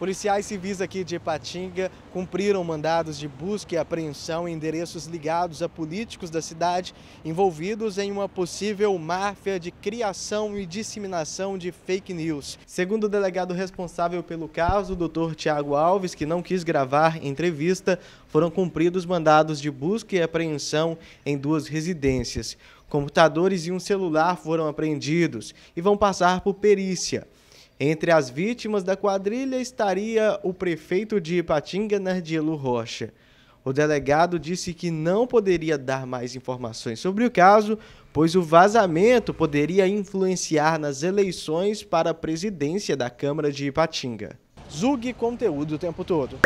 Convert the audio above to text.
Policiais civis aqui de Ipatinga cumpriram mandados de busca e apreensão em endereços ligados a políticos da cidade envolvidos em uma possível máfia de criação e disseminação de fake news. Segundo o delegado responsável pelo caso, o doutor Tiago Alves, que não quis gravar entrevista, foram cumpridos mandados de busca e apreensão em duas residências. Computadores e um celular foram apreendidos e vão passar por perícia. Entre as vítimas da quadrilha estaria o prefeito de Ipatinga, Nardielo Rocha. O delegado disse que não poderia dar mais informações sobre o caso, pois o vazamento poderia influenciar nas eleições para a presidência da Câmara de Ipatinga. Zug conteúdo o tempo todo.